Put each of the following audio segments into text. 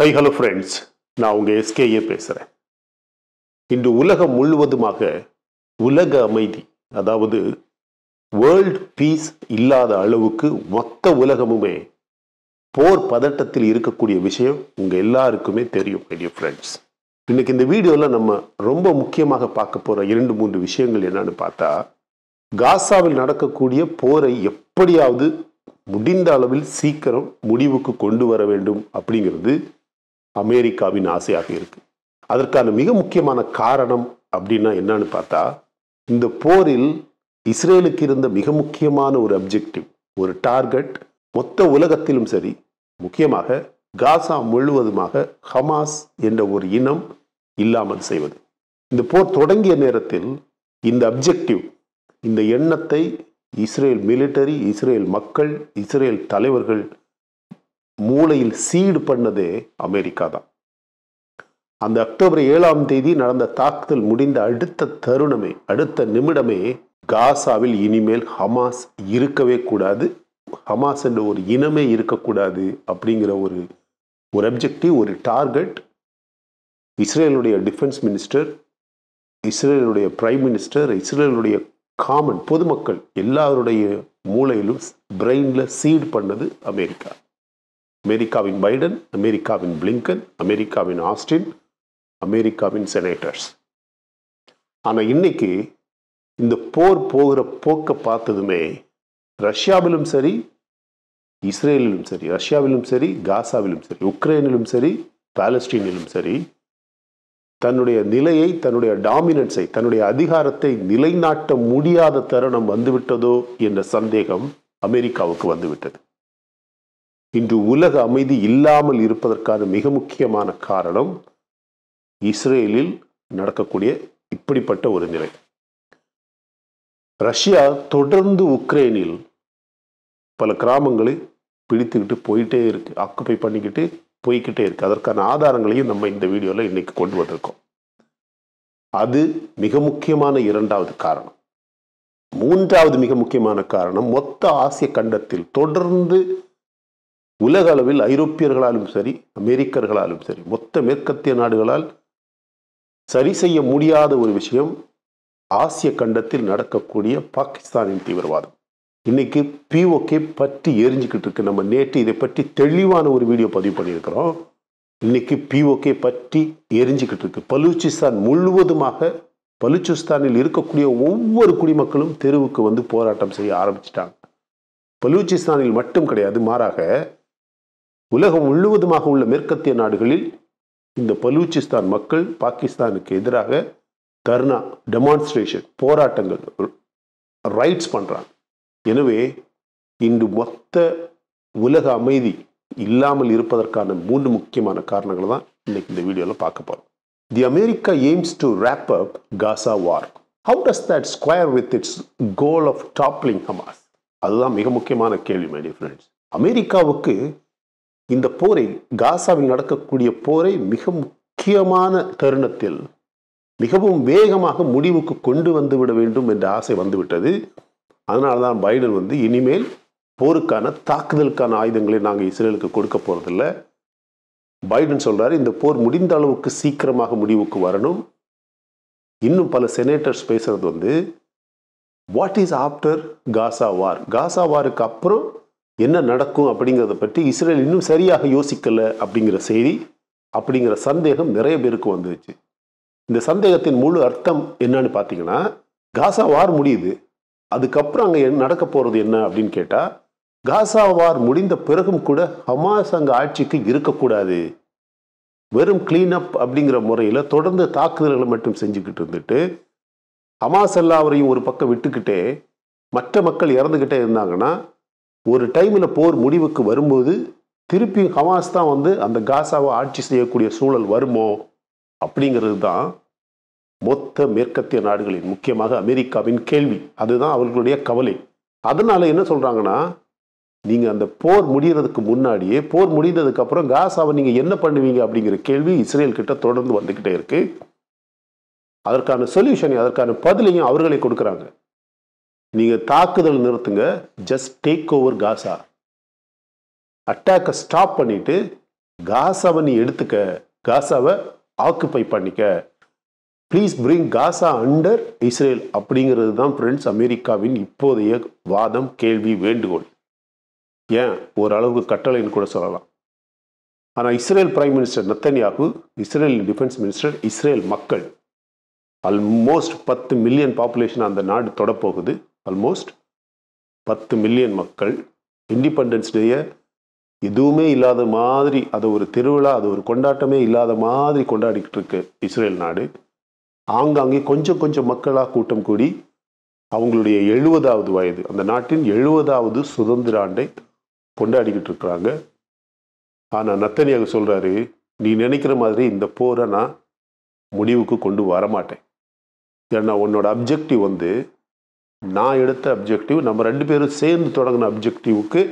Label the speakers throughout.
Speaker 1: High hello friends நான் உங்கள் SKA பேசுகிறேன் இன்று உலகம் முழுவதுமாக உலக அமைதி அதாவது வேர்ல்ட் பீஸ் இல்லாத அளவுக்கு மொத்த உலகமுமே போர் பதட்டத்தில் இருக்கக்கூடிய விஷயம் உங்கள் எல்லாருக்குமே தெரியும் ஐடியோ ஃப்ரெண்ட்ஸ் இன்றைக்கி இந்த வீடியோவில் நம்ம ரொம்ப முக்கியமாக பார்க்க போகிற இரண்டு மூன்று விஷயங்கள் என்னன்னு பார்த்தா காசாவில் நடக்கக்கூடிய போரை எப்படியாவது முடிந்த அளவில் சீக்கிரம் முடிவுக்கு கொண்டு வர வேண்டும் அப்படிங்கிறது அமெரிக்காவின் ஆசையாக இருக்குது அதற்கான மிக முக்கியமான காரணம் அப்படின்னா என்னன்னு பார்த்தா இந்த போரில் இஸ்ரேலுக்கு இருந்த மிக முக்கியமான ஒரு அப்ஜெக்டிவ் ஒரு டார்கெட் மொத்த உலகத்திலும் சரி முக்கியமாக காசா முழுவதுமாக ஹமாஸ் என்ற ஒரு இனம் இல்லாமல் செய்வது இந்த போர் தொடங்கிய நேரத்தில் இந்த அப்ஜெக்டிவ் இந்த எண்ணத்தை இஸ்ரேல் மிலிட்டரி இஸ்ரேல் மக்கள் இஸ்ரேல் தலைவர்கள் மூளையில் சீடு பண்ணதே அமெரிக்கா தான் அந்த அக்டோபர் ஏழாம் தேதி நடந்த தாக்குதல் முடிந்த அடுத்த தருணமே அடுத்த நிமிடமே காசாவில் இனிமேல் ஹமாஸ் இருக்கவே கூடாது ஹமாஸ் என்ற ஒரு இனமே இருக்கக்கூடாது அப்படிங்கிற ஒரு ஒரு அப்ஜெக்டிவ் ஒரு டார்கெட் இஸ்ரேலுடைய டிஃபென்ஸ் மினிஸ்டர் இஸ்ரேலுடைய பிரைம் மினிஸ்டர் இஸ்ரேலுடைய காமன் பொதுமக்கள் எல்லாருடைய மூளையிலும் பிரெயினில் சீட் பண்ணது அமெரிக்கா அமெரிக்காவின் பைடன் அமெரிக்காவின் பிளிங்கன் அமெரிக்காவின் ஆஸ்டின் அமெரிக்காவின் செனேட்டர்ஸ் ஆனால் இன்னைக்கு இந்த போர் போகிற போக்கை பார்த்ததுமே ரஷ்யாவிலும் சரி இஸ்ரேலிலும் சரி ரஷ்யாவிலும் சரி காசாவிலும் சரி உக்ரைனிலும் சரி பாலஸ்டீனிலும் சரி தன்னுடைய நிலையை தன்னுடைய டாமினன்ஸை தன்னுடைய அதிகாரத்தை நிலைநாட்ட முடியாத தருணம் வந்துவிட்டதோ என்ற சந்தேகம் அமெரிக்காவுக்கு வந்துவிட்டது இன்று உலக அமைதி இல்லாமல் இருப்பதற்கான மிக முக்கியமான காரணம் இஸ்ரேலில் நடக்கக்கூடிய இப்படிப்பட்ட ஒரு நிலை ரஷ்யா தொடர்ந்து உக்ரைனில் பல கிராமங்களை பிடித்துக்கிட்டு போயிட்டே இருக்கு ஆக்குப்பை பண்ணிக்கிட்டு போய்கிட்டே இருக்குது அதற்கான ஆதாரங்களையும் நம்ம இந்த வீடியோவில் இன்றைக்கி கொண்டு வந்திருக்கோம் அது மிக முக்கியமான இரண்டாவது காரணம் மூன்றாவது மிக முக்கியமான காரணம் மொத்த ஆசிய கண்டத்தில் தொடர்ந்து உலக அளவில் ஐரோப்பியர்களாலும் சரி அமெரிக்கர்களாலும் சரி மொத்த மேற்கத்திய நாடுகளால் சரி செய்ய முடியாத ஒரு விஷயம் ஆசிய கண்டத்தில் நடக்கக்கூடிய பாகிஸ்தானின் தீவிரவாதம் இன்னைக்கு பிஓகே பற்றி எரிஞ்சுக்கிட்டு இருக்கு நம்ம நேற்று இதை பற்றி தெளிவான ஒரு வீடியோ பதிவு பண்ணியிருக்கிறோம் இன்றைக்கி பிஓகே பற்றி எரிஞ்சுக்கிட்டு இருக்கு பலூச்சிஸ்தான் முழுவதுமாக பலூச்சிஸ்தானில் இருக்கக்கூடிய ஒவ்வொரு குடிமக்களும் தெருவுக்கு வந்து போராட்டம் செய்ய ஆரம்பிச்சிட்டாங்க பலூச்சிஸ்தானில் மட்டும் கிடையாது மாறாக உலகம் முழுவதுமாக உள்ள மேற்கத்திய நாடுகளில் இந்த பலூச்சிஸ்தான் மக்கள் பாகிஸ்தானுக்கு எதிராக தர்ணா டெமான்ஸ்ட்ரேஷன் போராட்டங்கள் ரைட்ஸ் பண்ணுறாங்க எனவே இன்று மொத்த உலக அமைதி இல்லாமல் இருப்பதற்கான மூன்று முக்கியமான காரணங்களை தான் இன்னைக்கு இந்த வீடியோவில் பார்க்க போகிறோம் the America aims to wrap up Gaza war how does that square with its goal of toppling Hamas அதுதான் மிக முக்கியமான கேள்வி மை ஃப்ரெண்ட்ஸ் அமெரிக்காவுக்கு இந்த போரை காசாவில் நடக்கக்கூடிய போரை மிக முக்கியமான தருணத்தில் மிகவும் வேகமாக முடிவுக்கு கொண்டு வந்துவிட வேண்டும் என்ற ஆசை வந்துவிட்டது அதனால தான் பைடன் வந்து இனிமேல் போருக்கான தாக்குதலுக்கான ஆயுதங்களை நாங்கள் இஸ்ரேலுக்கு கொடுக்க போகிறதில்ல பைடன் சொல்கிறாரு இந்த போர் முடிந்த அளவுக்கு சீக்கிரமாக முடிவுக்கு வரணும் இன்னும் பல செனேட்டர்ஸ் பேசுகிறது வந்து what is after Gaza war Gaza வாருக்கு அப்புறம் என்ன நடக்கும் அப்படிங்கிறத பற்றி இஸ்ரேல் இன்னும் சரியாக யோசிக்கலை அப்படிங்கிற செய்தி அப்படிங்கிற சந்தேகம் நிறைய பேருக்கு வந்துச்சு இந்த சந்தேகத்தின் முழு அர்த்தம் என்னன்னு பார்த்தீங்கன்னா காசா வார் முடியுது அதுக்கப்புறம் அங்கே நடக்க போகிறது என்ன அப்படின்னு கேட்டால் காசாவார் முடிந்த பிறகும் கூட ஹமாஸ் அங்கே ஆட்சிக்கு இருக்கக்கூடாது வெறும் கிளீனப் அப்படிங்கிற முறையில் தொடர்ந்து தாக்குதல்களை மட்டும் செஞ்சுக்கிட்டு இருந்துட்டு ஹமாஸ் எல்லாவரையும் ஒரு பக்கம் விட்டுக்கிட்டே மற்ற மக்கள் இறந்துக்கிட்டே இருந்தாங்கன்னா ஒரு டைமில் போர் முடிவுக்கு வரும்போது திருப்பி ஹமாஸ் தான் வந்து அந்த காசாவை ஆட்சி செய்யக்கூடிய சூழல் வருமோ அப்படிங்கிறது தான் மொத்த மேற்கத்திய நாடுகளின் முக்கியமாக அமெரிக்காவின் கேள்வி அதுதான் அவர்களுடைய கவலை அதனால் என்ன சொல்கிறாங்கன்னா நீங்கள் அந்த போர் முடிகிறதுக்கு முன்னாடியே போர் முடிந்ததுக்கப்புறம் காசாவை நீங்கள் என்ன பண்ணுவீங்க அப்படிங்கிற கேள்வி இஸ்ரேல் கிட்ட தொடர்ந்து வந்துக்கிட்டே இருக்குது அதற்கான சொல்யூஷனையும் அதற்கான பதிலையும் அவர்களே கொடுக்குறாங்க நீங்கள் தாக்குதல் நிறுத்துங்க ஜஸ்ட் டேக் ஓவர் காசா அட்டாக்கை ஸ்டாப் பண்ணிவிட்டு காசாவை நீ எடுத்துக்க காசாவை ஆக்குப்பை பண்ணிக்க please bring Gaza under Israel அப்படிங்கிறது தான் ஃப்ரெண்ட்ஸ் அமெரிக்காவின் இப்போதைய வாதம் கேள்வி வேண்டுகோள் ஏன் ஓரளவுக்கு கட்டளைன்னு கூட சொல்லலாம் ஆனால் Israel prime minister Netanyahu Israel defence minister Israel மக்கள் அல்மோஸ்ட் பத்து மில்லியன் பாப்புலேஷன் அந்த நாடு தொடப்போகுது அல்மோஸ்ட் பத்து மில்லியன் மக்கள் இண்டிபெண்டன்ஸ் டேயை எதுவுமே இல்லாத மாதிரி அது ஒரு திருவிழா அது ஒரு கொண்டாட்டமே இல்லாத மாதிரி கொண்டாடிக்கிட்டு இருக்கு இஸ்ரேல் நாடு ஆங்காங்கே கொஞ்சம் கொஞ்சம் மக்களாக கூட்டம் கூடி அவங்களுடைய எழுபதாவது வயது அந்த நாட்டின் எழுபதாவது சுதந்திர ஆண்டை கொண்டாடிக்கிட்டு இருக்கிறாங்க ஆனால் நத்தனியாக சொல்கிறாரு நீ நினைக்கிற மாதிரி இந்த போரை நான் முடிவுக்கு கொண்டு வரமாட்டேன் ஏன்னா உன்னோட அப்ஜெக்டிவ் வந்து நான் எடுத்த அப்ஜெக்டிவ் நம்ம ரெண்டு பேரும் சேர்ந்து தொடங்கின அப்ஜெக்டிவுக்கு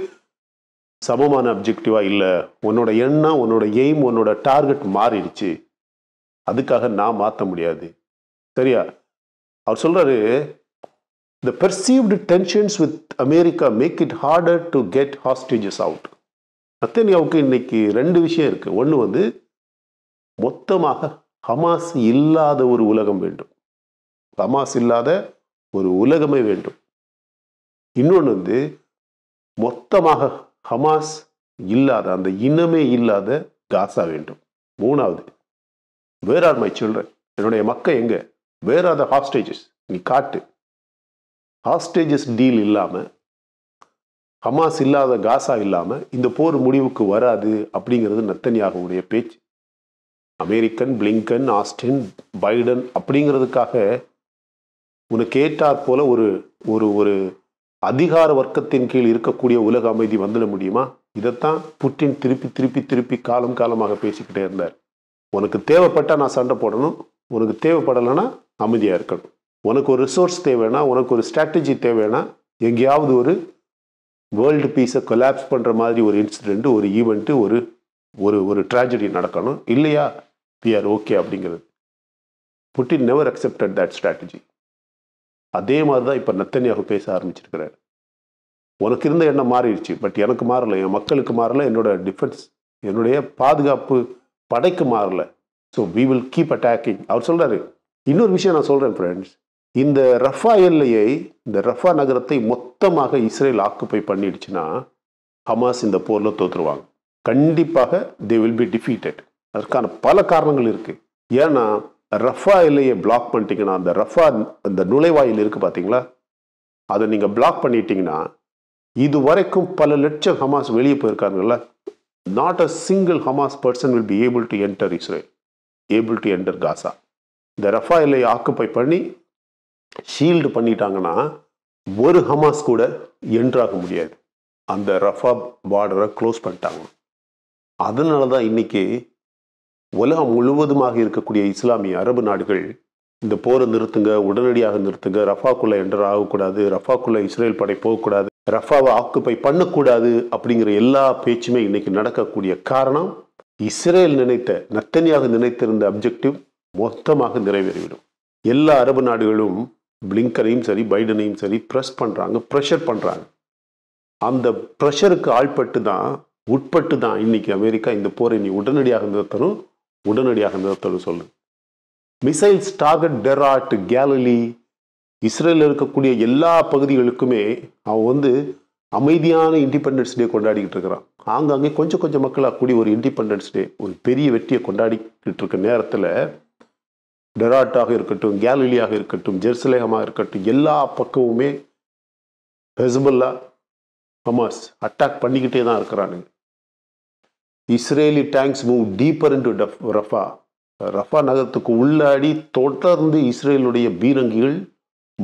Speaker 1: சமமான அப்ஜெக்டிவாக இல்லை உன்னோட எண்ணம் உன்னோட எய்ம் உன்னோட டார்கெட் மாறிடுச்சு அதுக்காக நான் மாற்ற முடியாது சரியா அவர் சொல்கிறாரு the perceived tensions with America make it harder to get hostages out நத்தனியாவுக்கு இன்னைக்கு ரெண்டு விஷயம் இருக்குது ஒன்று வந்து மொத்தமாக ஹமாஸ் இல்லாத ஒரு உலகம் வேண்டும் ஹமாஸ் இல்லாத ஒரு உலகமே வேண்டும் இன்னொன்று வந்து மொத்தமாக ஹமாஸ் இல்லாத அந்த இனமே இல்லாத காசா வேண்டும் மூணாவது வேர் ஆர் மை சில்ட்ரன் என்னுடைய மக்கள் எங்கே வேர் ஆர் த ஹாஸ்டேஜஸ் நீ காட்டு ஹாஸ்டேஜஸ் டீல் இல்லாமல் ஹமாஸ் இல்லாத காசா இல்லாமல் இந்த போர் முடிவுக்கு வராது அப்படிங்கிறது நத்தனியாகவுடைய பேச்சு அமெரிக்கன் பிளிங்கன் ஆஸ்டின் பைடன் அப்படிங்கிறதுக்காக உனக்கு ஏற்றாற் போல ஒரு ஒரு ஒரு அதிகார வர்க்கத்தின் கீழ் இருக்கக்கூடிய உலக அமைதி வந்துட முடியுமா இதைத்தான் புட்டின் திருப்பி திருப்பி திருப்பி காலம் காலமாக பேசிக்கிட்டே இருந்தார் உனக்கு தேவைப்பட்டால் நான் சண்டை போடணும் உனக்கு தேவைப்படலைன்னா அமைதியாக இருக்கணும் உனக்கு ஒரு ரிசோர்ஸ் தேவைன்னா உனக்கு ஒரு ஸ்ட்ராட்டஜி தேவைன்னா எங்கேயாவது ஒரு வேர்ல்டு பீஸை கொலாப்ஸ் பண்ணுற மாதிரி ஒரு இன்சிடெண்ட்டு ஒரு ஈவெண்ட்டு ஒரு ஒரு ஒரு ட்ராஜடி நடக்கணும் இல்லையா வி ஆர் ஓகே அப்படிங்கிறது Putin never accepted that strategy அதே மாதிரி தான் இப்போ நத்தனியாக பேச ஆரம்பிச்சிருக்கிறார் உனக்கு இருந்த எண்ணம் மாறிடுச்சு பட் எனக்கு மாறலை என் மக்களுக்கு மாறலை என்னோட டிஃபென்ஸ் என்னுடைய பாதுகாப்பு படைக்கு மாறலை so we will keep attacking அவர் சொல்கிறாரு இன்னொரு விஷயம் நான் சொல்கிறேன் ஃப்ரெண்ட்ஸ் இந்த ரஃபா எல்லையை இந்த ரஃபா நகரத்தை மொத்தமாக இஸ்ரேல் ஆக்குப்பை பண்ணிடுச்சுன்னா ஹமாஸ் இந்த போரில் தோற்றுருவாங்க கண்டிப்பாக தே வில் பி டிஃபீட்டட் அதற்கான பல காரணங்கள் இருக்குது ஏன்னா ரஃபா எல்லையை பிளாக் பண்ணிட்டீங்கன்னா அந்த ரஃபா அந்த நுழைவாயில் இருக்குது பார்த்தீங்களா அதை நீங்கள் பிளாக் பண்ணிட்டீங்கன்னா இது வரைக்கும் பல லட்சம் ஹமாஸ் வெளியே போயிருக்காங்கல்ல not a single Hamas person will be able to enter Israel able to enter Gaza இந்த ரஃபா எல்லையை ஆக்குப்பை பண்ணி ஷீல்டு பண்ணிட்டாங்கன்னா ஒரு ஹமாஸ் கூட என்ட்ராக முடியாது அந்த ரஃபா பார்டரை க்ளோஸ் பண்ணிட்டாங்க அதனால தான் இன்றைக்கி உலகம் முழுவதுமாக இருக்கக்கூடிய இஸ்லாமிய அரபு நாடுகள் இந்த போரை நிறுத்துங்க உடனடியாக நிறுத்துங்க ரஃபாக்குள்ளே என்டர் ஆகக்கூடாது ரஃபாக்குள்ளே இஸ்ரேல் படை போகக்கூடாது ரஃபாவை ஆக்குப்பை பண்ணக்கூடாது அப்படிங்கிற எல்லா பேச்சுமே இன்றைக்கி நடக்கக்கூடிய காரணம் இஸ்ரேல் நினைத்த நத்தனியாக நினைத்திருந்த அப்ஜெக்டிவ் மொத்தமாக நிறைவேறிவிடும் எல்லா அரபு நாடுகளும் பிளிங்கனையும் சரி பைடனையும் சரி ப்ரெஸ் பண்ணுறாங்க ப்ரெஷர் பண்ணுறாங்க அந்த ப்ரெஷருக்கு ஆள்பட்டு தான் உட்பட்டு தான் இன்னைக்கு அமெரிக்கா இந்த போரை நீ உடனடியாக நிறுத்தணும் உடனடியாக நிறுத்தணும் சொல்லு மிசைல் ஸ்டாகட் டெராட் கேலலி இஸ்ரேலில் இருக்கக்கூடிய எல்லா பகுதிகளுக்குமே அவன் வந்து அமைதியான இண்டிபெண்டன்ஸ் டே கொண்டாடிக்கிட்டு இருக்கிறான் ஆங்காங்கே கொஞ்சம் கொஞ்சம் மக்களாக கூடி ஒரு இண்டிபெண்டன்ஸ் டே ஒரு பெரிய வெற்றியை கொண்டாடிக்கிட்டு இருக்க நேரத்தில் டெராட்டாக இருக்கட்டும் கேலலியாக இருக்கட்டும் ஜெருசலேகமாக இருக்கட்டும் எல்லா பக்கமுமே ஹெஸ்பல்லா ஹமாஸ் அட்டாக் பண்ணிக்கிட்டே தான் இருக்கிறானுங்க Israeli tanks move deeper into டஃப் ரஃபா ரஃபா நகரத்துக்கு உள்ளாடி தொடர்ந்து இஸ்ரேலுடைய பீரங்கிகள்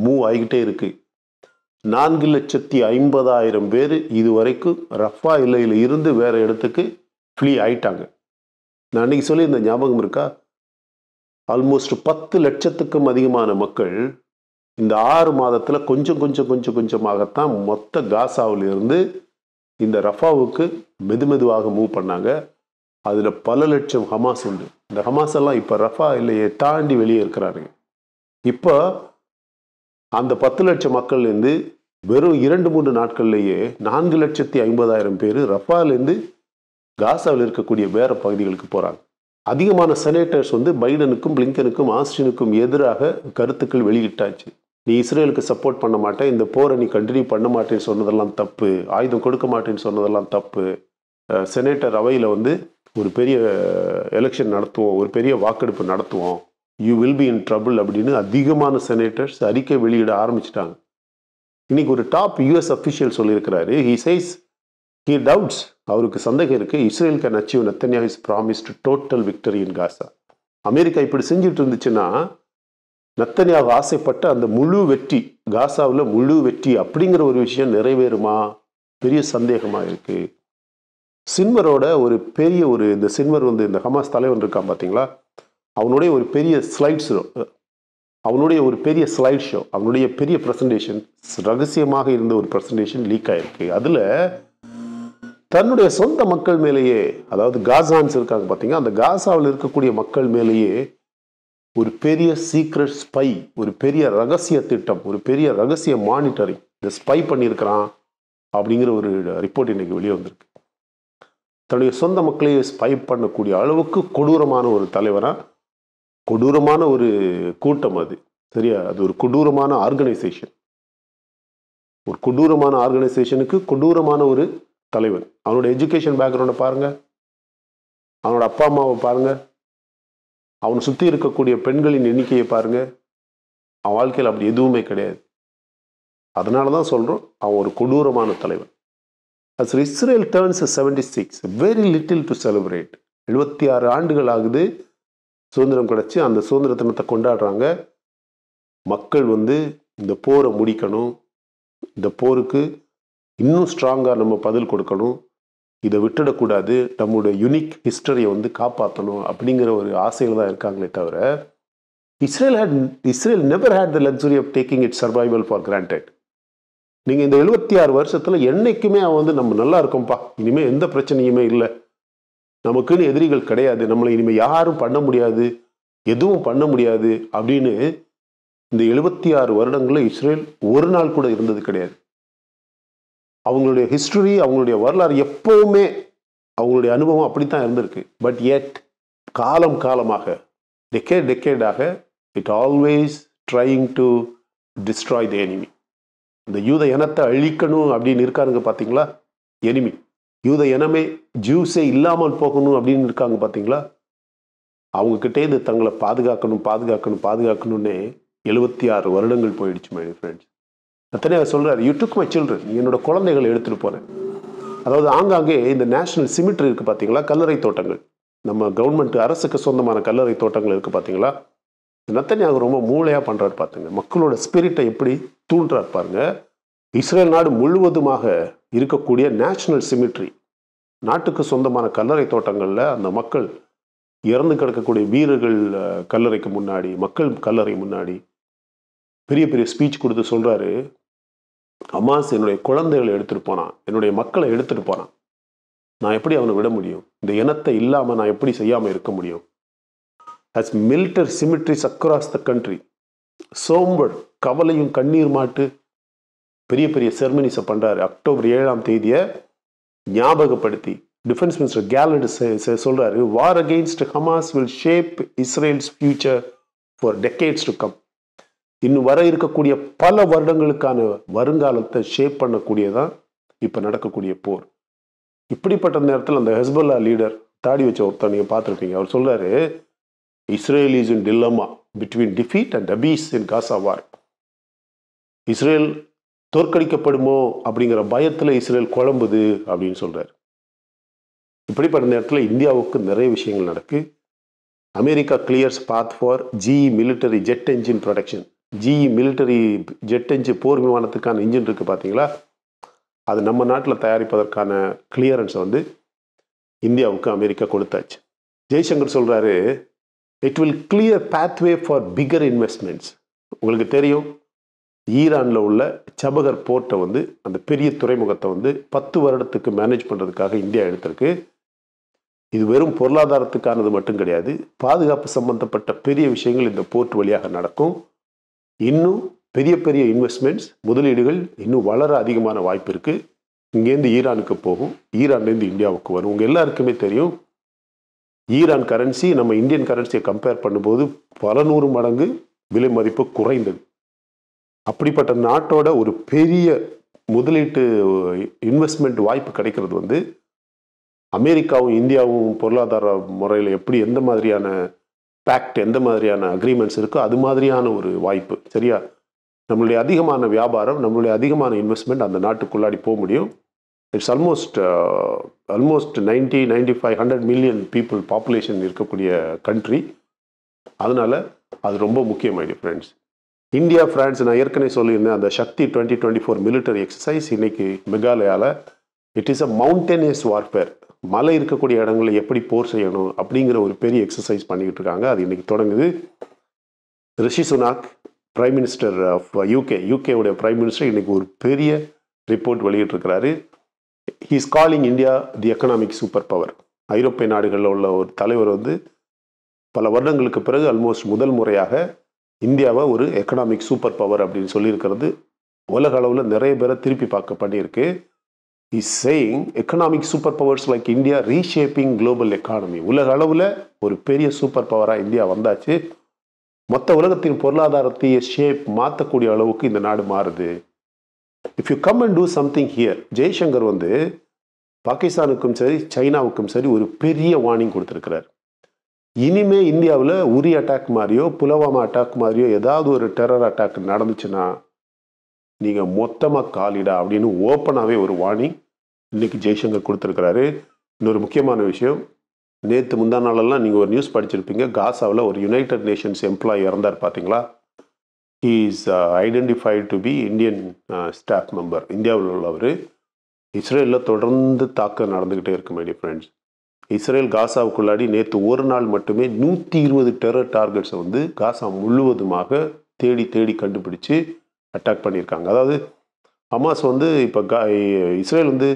Speaker 1: மூவ் ஆகிக்கிட்டே இருக்குது நான்கு லட்சத்தி ஐம்பதாயிரம் பேர் இதுவரைக்கும் ரஃபா இல்லையில் இருந்து வேறு இடத்துக்கு ஃப்ளீ ஆயிட்டாங்க நான் அன்றைக்கி சொல்லி இந்த ஞாபகம் இருக்கா ஆல்மோஸ்ட் பத்து லட்சத்துக்கும் அதிகமான மக்கள் இந்த ஆறு மாதத்தில் கொஞ்சம் கொஞ்சம் கொஞ்சம் கொஞ்சமாகத்தான் மொத்த காசாவிலிருந்து இந்த ரஃபாவுக்கு மெது மெதுவாக மூவ் பண்ணாங்க அதில் பல லட்சம் ஹமாஸ் உண்டு இந்த ஹமாஸ் எல்லாம் இப்போ ரஃபா இல்லையே தாண்டி வெளியே இருக்கிறாருங்க இப்போ அந்த பத்து லட்சம் மக்கள்லேருந்து வெறும் இரண்டு மூன்று நாட்கள்லேயே நான்கு லட்சத்தி ஐம்பதாயிரம் பேர் ரஃபாலேருந்து காசாவில் இருக்கக்கூடிய வேறு பகுதிகளுக்கு போகிறாங்க அதிகமான செனேட்டர்ஸ் வந்து பைடனுக்கும் பிளிங்கனுக்கும் ஆஸ்டினுக்கும் எதிராக கருத்துக்கள் வெளியிட்டாச்சு நீ இஸ்ரேலுக்கு சப்போர்ட் பண்ண மாட்டேன் இந்த போரை நீ கண்டினியூ பண்ண மாட்டேன்னு சொன்னதெல்லாம் தப்பு ஆயுதம் கொடுக்க மாட்டேன்னு சொன்னதெல்லாம் தப்பு செனேட்டர் அவையில் வந்து ஒரு பெரிய எலெக்ஷன் நடத்துவோம் ஒரு பெரிய வாக்கெடுப்பு நடத்துவோம் you will be in trouble அப்படின்னு அதிகமான செனேட்டர்ஸ் அறிக்கை வெளியிட ஆரம்பிச்சிட்டாங்க இன்னைக்கு ஒரு டாப் யூஎஸ் அஃபிஷியல் சொல்லியிருக்கிறாரு ஹி சைஸ் ஹி டவுட்ஸ் அவருக்கு சந்தேகம் இருக்குது Israel can achieve Netanyahu is promised total victory in Gaza America இப்படி செஞ்சுட்டு இருந்துச்சுன்னா நத்தனியாக ஆசைப்பட்ட அந்த முழு வெற்றி காசாவில் முழு வெற்றி அப்படிங்கிற ஒரு விஷயம் நிறைவேறுமா பெரிய சந்தேகமாக இருக்குது சின்வரோட ஒரு பெரிய ஒரு இந்த சின்வர் வந்து இந்த ஹமாஸ் தலைவன் இருக்கான் பார்த்தீங்களா அவனுடைய ஒரு பெரிய ஸ்லைட்ஸ் அவனுடைய ஒரு பெரிய ஸ்லைட் ஷோ அவனுடைய பெரிய ப்ரெசன்டேஷன் ரகசியமாக இருந்த ஒரு ப்ரெசன்டேஷன் லீக் ஆகிருக்கு அதில் தன்னுடைய சொந்த மக்கள் மேலேயே அதாவது காசான்ஸ் இருக்காங்க பார்த்தீங்கன்னா அந்த காசாவில் இருக்கக்கூடிய மக்கள் மேலேயே ஒரு பெரிய சீக்ரெட் ஸ்பை ஒரு பெரிய ரகசிய திட்டம் ஒரு பெரிய ரகசிய மானிட்டரிங் இந்த ஸ்பை பண்ணியிருக்கிறான் அப்படிங்கிற ஒரு ரிப்போர்ட் இன்றைக்கி வெளியே வந்திருக்கு தன்னுடைய சொந்த மக்களையே ஸ்பை பண்ணக்கூடிய அளவுக்கு கொடூரமான ஒரு தலைவராக கொடூரமான ஒரு கூட்டம் அது சரியா அது ஒரு கொடூரமான ஆர்கனைசேஷன் ஒரு கொடூரமான ஆர்கனைசேஷனுக்கு கொடூரமான ஒரு தலைவன் அவனோட எஜுகேஷன் பேக்ரவுண்டை பாருங்கள் அவனோட அப்பா அம்மாவை பாருங்கள் அவனை சுற்றி இருக்கக்கூடிய பெண்களின் எண்ணிக்கையை பாருங்கள் அவன் வாழ்க்கையில் அப்படி எதுவுமே கிடையாது அதனால தான் சொல்கிறோம் அவன் ஒரு கொடூரமான தலைவன் as Israel turns seventy six very little to celebrate எழுபத்தி ஆறு ஆண்டுகள் ஆகுது சுதந்திரம் கிடச்சி அந்த சுதந்திர தினத்தை கொண்டாடுறாங்க மக்கள் வந்து இந்த போரை முடிக்கணும் இந்த போருக்கு இன்னும் ஸ்ட்ராங்காக நம்ம பதில் கொடுக்கணும் இதை விட்டுடக்கூடாது நம்மளுடைய யுனிக் ஹிஸ்டரியை வந்து காப்பாற்றணும் அப்படிங்கிற ஒரு ஆசையில் தான் இருக்காங்களே தவிர Israel hate Israel never hate the luxury of taking it survival for granted நீங்கள் இந்த எழுபத்தி ஆறு வருஷத்தில் என்றைக்குமே அவன் வந்து நம்ம நல்லா இருக்கோம்ப்பா இனிமேல் எந்த பிரச்சனையுமே இல்லை நமக்குன்னு எதிரிகள் கிடையாது நம்மளை இனிமேல் யாரும் பண்ண முடியாது எதுவும் பண்ண முடியாது அப்படின்னு இந்த எழுபத்தி ஆறு வருடங்களில் இஸ்ரேல் ஒரு நாள் கூட இருந்தது கிடையாது அவங்களுடைய ஹிஸ்டரி அவங்களுடைய வரலாறு எப்போவுமே அவங்களுடைய அனுபவம் அப்படித்தான் இருந்திருக்கு பட் எட் காலம் காலமாக டெக்கே டெக்கேடாக it always trying to destroy the enemy இந்த யூத இனத்தை அழிக்கணும் அப்படின்னு இருக்காருங்க பார்த்தீங்களா எனிமி யூத இனமே ஜூஸே இல்லாமல் போகணும் அப்படின்னு இருக்காங்க பார்த்தீங்களா அவங்கக்கிட்டே இது தங்களை பாதுகாக்கணும் பாதுகாக்கணும் பாதுகாக்கணும்னே எழுபத்தி ஆறு வருடங்கள் போயிடுச்சு மை ஃப்ரெண்ட்ஸ் அவர் சொல்கிறார் யூ டுக் மை சில்ட்ரன் என்னோட குழந்தைகளை எடுத்துகிட்டு போகிறேன் அதாவது ஆங்காங்கே இந்த நேஷனல் சிமிட்ரி இருக்குது பார்த்தீங்களா கல்லறை தோட்டங்கள் நம்ம கவர்மெண்ட் அரசுக்கு சொந்தமான கல்லறை தோட்டங்கள் இருக்குது பார்த்தீங்களா அவர் ரொம்ப மூளையாக பண்ணுறாரு பார்த்துங்க மக்களோட ஸ்பிரிட்டை எப்படி தூண்டுறாரு பாருங்கள் இஸ்ரேல் நாடு முழுவதுமாக இருக்கக்கூடிய நேஷனல் சிமிட்ரி நாட்டுக்கு சொந்தமான கல்லறை தோட்டங்களில் அந்த மக்கள் இறந்து கிடக்கக்கூடிய வீரர்கள் கல்லறைக்கு முன்னாடி மக்கள் கல்லறை முன்னாடி பெரிய பெரிய ஸ்பீச் கொடுத்து சொல்கிறாரு அம்மாஸ் என்னுடைய குழந்தைகளை எடுத்துகிட்டு போனான் என்னுடைய மக்களை எடுத்துகிட்டு போனான் நான் எப்படி அவனை விட முடியும் இந்த இனத்தை இல்லாமல் நான் எப்படி செய்யாமல் இருக்க முடியும் as military cemeteries across the country sombre கவலையும் கண்ணீர் மாட்டு பெரிய பெரிய செர்மனிஸை பண்ணுறாரு அக்டோபர் ஏழாம் தேதியை ஞாபகப்படுத்தி டிஃபென்ஸ் மினிஸ்டர் கேலட் சொல்கிறாரு war against Hamas will shape Israel's future for decades to come இன்னும் வர இருக்கக்கூடிய பல வருடங்களுக்கான வருங்காலத்தை ஷேப் பண்ணக்கூடியதான் இப்போ நடக்கக்கூடிய போர் இப்படிப்பட்ட நேரத்தில் அந்த ஹெஸ்பல்லா லீடர் தாடி வச்ச ஒருத்தர் நீங்கள் பார்த்துருப்பீங்க அவர் சொல்கிறாரு Israel is in dilemma between defeat and appease in Gaza war Israel தோற்கடிக்கப்படுமோ அப்படிங்கிற பயத்தில் இஸ்ரேல் குழம்புது அப்படின்னு சொல்கிறார் இப்படிப்பட்ட நேரத்தில் இந்தியாவுக்கு நிறைய விஷயங்கள் நடக்கு America clears path for GE military jet engine production GE military jet engine போர் விமானத்துக்கான இன்ஜின் இருக்குது பார்த்தீங்களா அது நம்ம நாட்டில் தயாரிப்பதற்கான கிளியரன்ஸை வந்து இந்தியாவுக்கு அமெரிக்கா கொடுத்தாச்சு ஜெய்சங்கர் சொல்கிறாரு it will clear pathway for bigger investments உங்களுக்கு தெரியும் ஈரானில் உள்ள சபகர் போர்ட்டை வந்து அந்த பெரிய துறைமுகத்தை வந்து பத்து வருடத்துக்கு மேனேஜ் பண்ணுறதுக்காக இந்தியா எடுத்திருக்கு இது வெறும் பொருளாதாரத்துக்கானது மட்டும் கிடையாது பாதுகாப்பு சம்பந்தப்பட்ட பெரிய விஷயங்கள் இந்த போர்ட் வழியாக நடக்கும் இன்னும் பெரிய பெரிய இன்வெஸ்ட்மெண்ட்ஸ் முதலீடுகள் இன்னும் வளர அதிகமான வாய்ப்பு இருக்குது இங்கேருந்து ஈரானுக்கு போகும் ஈரான்லேருந்து இந்தியாவுக்கு வரும் உங்கள் எல்லாருக்குமே தெரியும் ஈரான் கரன்சி நம்ம இந்தியன் கரன்சியை கம்பேர் பண்ணும்போது பல நூறு மடங்கு விலை மதிப்பு குறைந்தது அப்படிப்பட்ட நாட்டோட ஒரு பெரிய முதலீட்டு இன்வெஸ்ட்மெண்ட் வாய்ப்பு கிடைக்கிறது வந்து அமெரிக்காவும் இந்தியாவும் பொருளாதார முறையில் எப்படி எந்த மாதிரியான பேக்ட் எந்த மாதிரியான அக்ரிமெண்ட்ஸ் இருக்கோ அது மாதிரியான ஒரு வாய்ப்பு சரியா நம்மளுடைய அதிகமான வியாபாரம் நம்மளுடைய அதிகமான இன்வெஸ்ட்மெண்ட் அந்த நாட்டுக்குள்ளாடி போக முடியும் it's almost almost ninety ninety five hundred million people population இருக்கக்கூடிய கண்ட்ரி அதனால் அது ரொம்ப முக்கியம் ஃப்ரெண்ட்ஸ் இந்தியா ஃப்ரான்ஸ் நான் ஏற்கனவே சொல்லியிருந்தேன் அந்த Shakti twenty twenty four military exercise இன்னைக்கு மெகாலயாவில் it is a mountainous warfare மலை இருக்கக்கூடிய இடங்களில் எப்படி போர் செய்யணும் அப்படிங்கிற ஒரு பெரிய எக்ஸசைஸ் பண்ணிக்கிட்டு இருக்காங்க அது இன்னைக்கு தொடங்குது Rishi Sunak prime minister of UK உடைய பிரைம் மினிஸ்டர் இன்னைக்கு ஒரு பெரிய ரிப்போர்ட் வெளியிட்டிருக்கிறாரு he's calling India the economic super power ஐரோப்பிய நாடுகளில் உள்ள ஒரு தலைவர் வந்து பல வருடங்களுக்கு பிறகு ஆல்மோஸ்ட் முதல் முறையாக இந்தியாவை ஒரு எக்கனாமிக் சூப்பர் பவர் அப்படின்னு சொல்லியிருக்கிறது உலக அளவில் நிறைய பேரை திருப்பி பார்க்க பண்ணியிருக்கு is saying economic super powers like India reshaping global economy உலக அளவில் ஒரு பெரிய சூப்பர் பவராக இந்தியா வந்தாச்சு மொத்த உலகத்தின் பொருளாதாரத்தையே ஷேப் மாற்றக்கூடிய அளவுக்கு இந்த நாடு மாறுது if you come and do something here Jaishankar வந்து பாகிஸ்தானுக்கும் சரி சைனாவுக்கும் சரி ஒரு பெரிய வார்னிங் கொடுத்துருக்கிறார் இனிமே இந்தியாவில் உரி அட்டாக் மாதிரியோ புலவாமா அட்டாக் மாதிரியோ ஏதாவது ஒரு டெரர் அட்டாக் நடந்துச்சுன்னா நீங்கள் மொத்தமாக காலிடா அப்படின்னு ஓப்பனாகவே ஒரு வார்னிங் இன்னைக்கு ஜெய்சங்கர் கொடுத்துருக்கிறாரு இன்னொரு முக்கியமான விஷயம் நேற்று முந்தா நாளெல்லாம் நீங்கள் ஒரு நியூஸ் படிச்சிருப்பீங்க காசாவில் ஒரு யுனைடெட் நேஷன்ஸ் எம்ப்ளாயி இறந்தார் பார்த்தீங்களா he is identified to be Indian staff member இந்தியாவில் உள்ளவர் இஸ்ரேலில் தொடர்ந்து தாக்கம் நடந்துக்கிட்டே இருக்கு மைடி ஃப்ரெண்ட்ஸ் இஸ்ரேல் காசாவுக்குள்ளாடி நேற்று ஒரு நாள் மட்டுமே நூற்றி இருபது டெரர் டார்கெட்ஸை வந்து காசா முழுவதுமாக தேடி தேடி கண்டுபிடிச்சு அட்டாக் பண்ணியிருக்காங்க அதாவது ஹமாஸ் வந்து இப்போ கா இஸ்ரேல் வந்து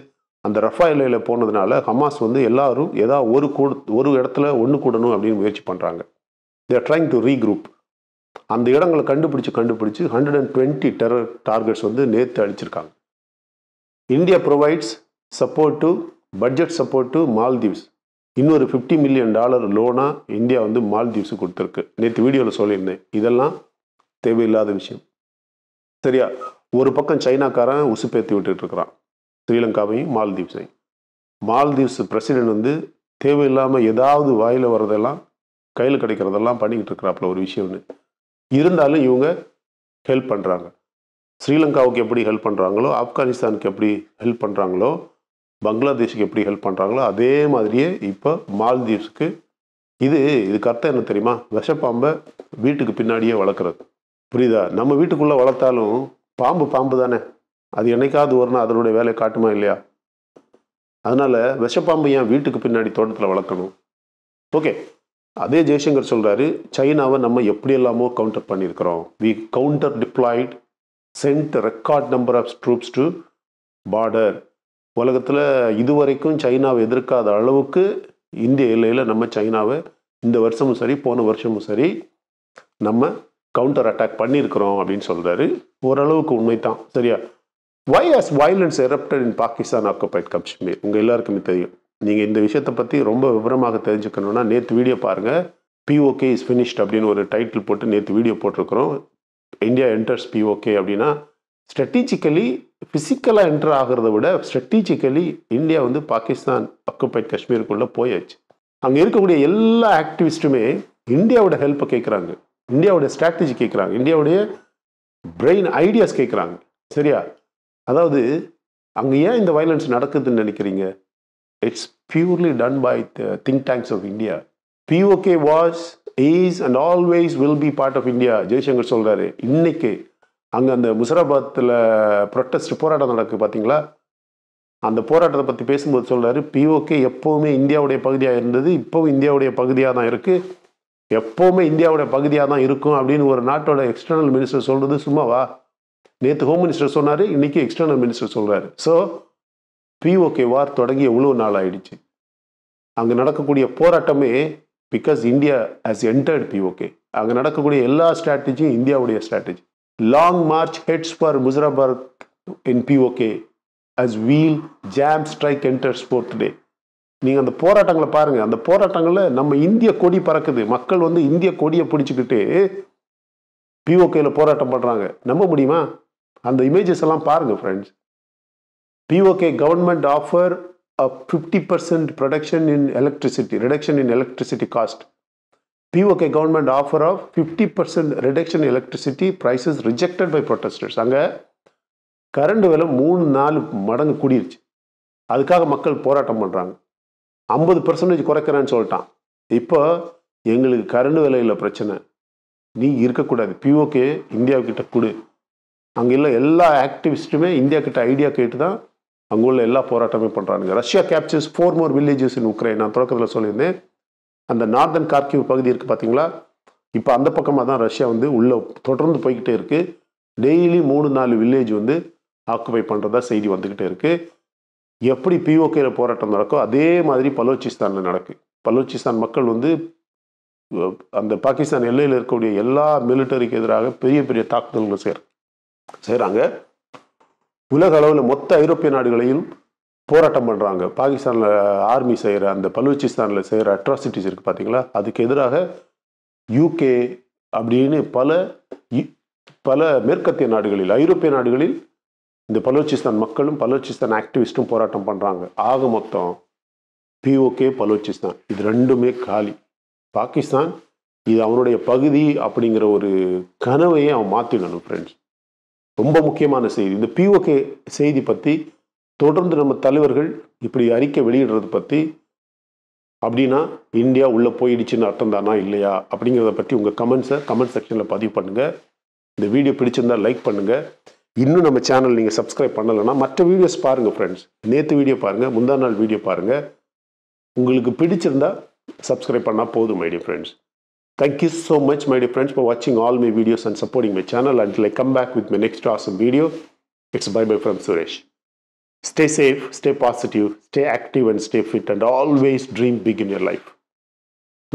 Speaker 1: அந்த ரஃபா எல்லையில் போனதுனால ஹமாஸ் வந்து எல்லாரும் ஏதாவது ஒரு கூட ஒரு இடத்துல ஒன்று கூடணும் அப்படின்னு முயற்சி பண்ணுறாங்க தேர் ட்ரைங் டு ரீக்ரூப் அந்த இடங்களை கண்டுபிடிச்சு கண்டுபிடிச்சு hundred and twenty terror targets வந்து நேற்று அழிச்சிருக்காங்க India provides support to budget support to Maldives இன்னொரு ஃபிஃப்டி மில்லியன் டாலர் லோனாக இந்தியா வந்து மால்தீவ்ஸு கொடுத்துருக்கு நேற்று வீடியோவில் சொல்லியிருந்தேன் இதெல்லாம் தேவையில்லாத விஷயம் சரியா ஒரு பக்கம் சைனாக்காரன் உசுப்பேற்றி விட்டுட்டு ஸ்ரீலங்காவையும் மால்தீவ்ஸையும் மால்தீவ்ஸ் பிரசிடென்ட் வந்து தேவையில்லாமல் ஏதாவது வாயில் வர்றதெல்லாம் கையில் கிடைக்கிறதெல்லாம் பண்ணிக்கிட்டு இருக்கிறாப்புல ஒரு விஷயம் ஒன்று இருந்தாலும் இவங்க ஹெல்ப் பண்ணுறாங்க ஸ்ரீலங்காவுக்கு எப்படி ஹெல்ப் பண்ணுறாங்களோ ஆப்கானிஸ்தானுக்கு எப்படி ஹெல்ப் பண்ணுறாங்களோ பங்களாதேஷுக்கு எப்படி ஹெல்ப் பண்ணுறாங்களோ அதே மாதிரியே இப்போ மால்தீவ்ஸுக்கு இது இதுக்கு அர்த்தம் என்ன தெரியுமா விஷப்பாம்பை வீட்டுக்கு பின்னாடியே வளர்க்குறது புரியுதா நம்ம வீட்டுக்குள்ளே வளர்த்தாலும் பாம்பு பாம்பு தானே அது என்னைக்காவது ஒருனா அதனுடைய வேலையை காட்டுமா இல்லையா அதனால் விஷப்பாம்பு ஏன் வீட்டுக்கு பின்னாடி தோட்டத்தில் வளர்க்கணும் ஓகே அதே ஜெய்சங்கர் சொல்கிறாரு சைனாவை நம்ம எப்படி எல்லாமோ கவுண்டர் பண்ணியிருக்கிறோம் we counter deployed sent record number of troops to border உலகத்தில் இதுவரைக்கும் சைனாவை எதிர்க்காத அளவுக்கு இந்திய எல்லையில் நம்ம சைனாவை இந்த வருஷமும் சரி போன வருஷமும் சரி நம்ம கவுண்டர் அட்டாக் பண்ணியிருக்கிறோம் அப்படின்னு சொல்கிறாரு ஓரளவுக்கு உண்மை தான் சரியா why has violence erupted in Pakistan occupied Kashmir உங்கள் எல்லாருக்குமே தெரியும் நீங்கள் இந்த விஷயத்தை பற்றி ரொம்ப விவரமாக தெரிஞ்சுக்கணுன்னா நேற்று வீடியோ பாருங்கள் பிஓகே இஸ் ஃபினிஷ்ட் அப்படின்னு ஒரு டைட்டில் போட்டு நேற்று வீடியோ போட்டிருக்கிறோம் இந்தியா என்டர்ஸ் பிஓகே அப்படின்னா ஸ்ட்ராட்டிஜிக்கலி ஃபிசிக்கலாக என்டர் ஆகிறத விட ஸ்ட்ரட்டிஜிக்கலி இந்தியா வந்து பாகிஸ்தான் அக்குப்பைட் காஷ்மீருக்குள்ளே போயாச்சு அங்கே இருக்கக்கூடிய எல்லா ஆக்டிவிஸ்ட்டுமே இந்தியாவோட ஹெல்ப்பை கேட்குறாங்க இந்தியாவுடைய ஸ்ட்ராட்டஜி கேட்குறாங்க இந்தியாவுடைய பிரெயின் ஐடியாஸ் கேட்குறாங்க சரியா அதாவது அங்கே ஏன் இந்த வயலன்ஸ் நடக்குதுன்னு நினைக்கிறீங்க it's purely done by the think tanks of India PoK was is and always will be part of India Jaishankar சொல்கிறாரு இன்னைக்கு அங்கே அந்த முசராபாத்தில் ப்ரொட்டஸ்ட் போராட்டம் நடக்கு பார்த்தீங்களா அந்த போராட்டத்தை பற்றி பேசும்போது சொல்கிறாரு பிஓகே எப்போவுமே இந்தியாவுடைய பகுதியாக இருந்தது இப்போவும் இந்தியாவுடைய பகுதியாக தான் இருக்குது எப்போவுமே இந்தியாவுடைய பகுதியாக தான் இருக்கும் அப்படின்னு ஒரு நாட்டோட எக்ஸ்டர்னல் மினிஸ்டர் சொல்கிறது சும்மாவா நேற்று ஹோம் மினிஸ்டர் சொன்னார் இன்றைக்கி எக்ஸ்டர்னல் மினிஸ்டர் சொல்கிறாரு ஸோ பிஓகே வார் தொடங்கி எவ்வளோ நாள் ஆயிடுச்சு அங்கே நடக்கக்கூடிய போராட்டமே because India has entered PoK அங்கே நடக்கக்கூடிய எல்லா ஸ்ட்ராட்டஜியும் இந்தியாவுடைய strategy Long march heads for Muzraburg in POK as wheel jam strike enters fourth day நீங்கள் அந்த போராட்டங்களை பாருங்கள் அந்த போராட்டங்களில் நம்ம இந்திய கொடி பறக்குது மக்கள் வந்து இந்திய கொடியை பிடிச்சிக்கிட்டு பிஓகேயில் போராட்டம் பண்ணுறாங்க நம்ப முடியுமா அந்த இமேஜஸ் எல்லாம் பாருங்கள் friends PoK government offer fifty percent production in electricity reduction in electricity cost PoK government offer of fifty percent reduction electricity prices rejected by protesters அங்கே கரண்ட் விலை மூணு நாலு மடங்கு கூடிருச்சு அதுக்காக மக்கள் போராட்டம் பண்ணுறாங்க ஐம்பது பர்சன்டேஜ் குறைக்கிறான்னு சொல்லிட்டான் இப்போ எங்களுக்கு கரண்ட் விலையில் பிரச்சனை நீ இருக்கக்கூடாது பிஓகே இந்தியாவுக்கிட்ட கொடு அங்கே இல்லை எல்லா ஆக்டிவிஸ்ட்டுமே இந்தியா இந்தியாக்கிட்ட ஐடியா கேட்டு தான் அங்குள்ள எல்லா போராட்டமே பண்ணுறானுங்க Russia captures four more villages in Ukraine நான் தொடக்கத்தில் சொல்லியிருந்தேன் அந்த நார்தன் கார்கிவ் பகுதி இருக்குது பார்த்தீங்களா இப்போ அந்த பக்கமாக தான் ரஷ்யா வந்து உள்ளே தொடர்ந்து போய்கிட்டே இருக்குது டெய்லி மூணு நாலு வில்லேஜ் வந்து ஆக்குபை பண்ணுறதா செய்தி வந்துக்கிட்டே இருக்குது எப்படி பிஓகேயில் போராட்டம் நடக்கோ அதே மாதிரி பலோச்சிஸ்தானில் நடக்குது பலோச்சிஸ்தான் மக்கள் வந்து அந்த பாகிஸ்தான் எல்லையில் இருக்கக்கூடிய எல்லா மிலிட்டரிக்கு எதிராக பெரிய பெரிய தாக்குதல்கள் செய்கிறாங்க உலக அளவில் மொத்த ஐரோப்பிய நாடுகளையும் போராட்டம் பண்ணுறாங்க பாகிஸ்தானில் ஆர்மி செய்கிற அந்த பலூச்சிஸ்தானில் செய்கிற அட்ராசிட்டிஸ் இருக்குது பார்த்தீங்களா அதுக்கு எதிராக யூகே அப்படின்னு பல பல மேற்கத்திய நாடுகளில் ஐரோப்பிய நாடுகளில் இந்த பலோச்சிஸ்தான் மக்களும் பலோச்சிஸ்தான் ஆக்டிவிஸ்ட்டும் போராட்டம் பண்ணுறாங்க ஆக மொத்தம் பிஓகே பலோச்சிஸ்தான் இது ரெண்டுமே காலி பாகிஸ்தான் இது அவனுடைய பகுதி அப்படிங்கிற ஒரு கனவையே அவன் மாற்றிடணும் ஃப்ரெண்ட்ஸ் ரொம்ப முக்கியமான செய்தி இந்த பிஓகே செய்தி பற்றி தொடர்ந்து நம்ம தலைவர்கள் இப்படி அறிக்கை வெளியிடுறது பற்றி அப்படின்னா இந்தியா உள்ளே போயிடுச்சுன்னு அர்த்தம் தானா இல்லையா அப்படிங்கிறத பற்றி உங்கள் கமெண்ட்ஸை கமெண்ட் செக்ஷனில் பதிவு பண்ணுங்கள் இந்த வீடியோ பிடிச்சிருந்தால் லைக் பண்ணுங்கள் இன்னும் நம்ம சேனல் நீங்கள் சப்ஸ்கிரைப் பண்ணலைன்னா மற்ற வீடியோஸ் பாருங்கள் ஃப்ரெண்ட்ஸ் நேற்று வீடியோ பாருங்கள் முந்தா நாள் வீடியோ பாருங்கள் உங்களுக்கு பிடிச்சிருந்தா சப்ஸ்கிரைப் பண்ணால் போதும் my dear friends you so much my dear friends for வாட்சிங் all my videos and supporting my channel and I'll come back with my next awesome video it's bye bye from Suresh Stay safe, stay positive, stay active and stay fit and always dream big in your life.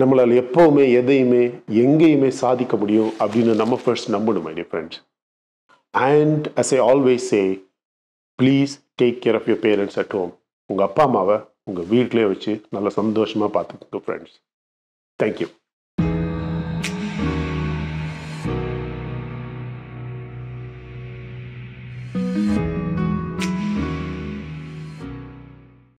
Speaker 1: நம்மளால் எப்போவுமே எதையுமே எங்கேயுமே சாதிக்க முடியும் அப்படின்னு நம்ம first நம்பணும் my friends and as I always say please take care of your parents at home உங்கள் அப்பா அம்மாவை உங்கள் வீட்டிலே வச்சு நல்லா சந்தோஷமாக பார்த்துக்கோங்க ஃப்ரெண்ட்ஸ் தேங்க்யூ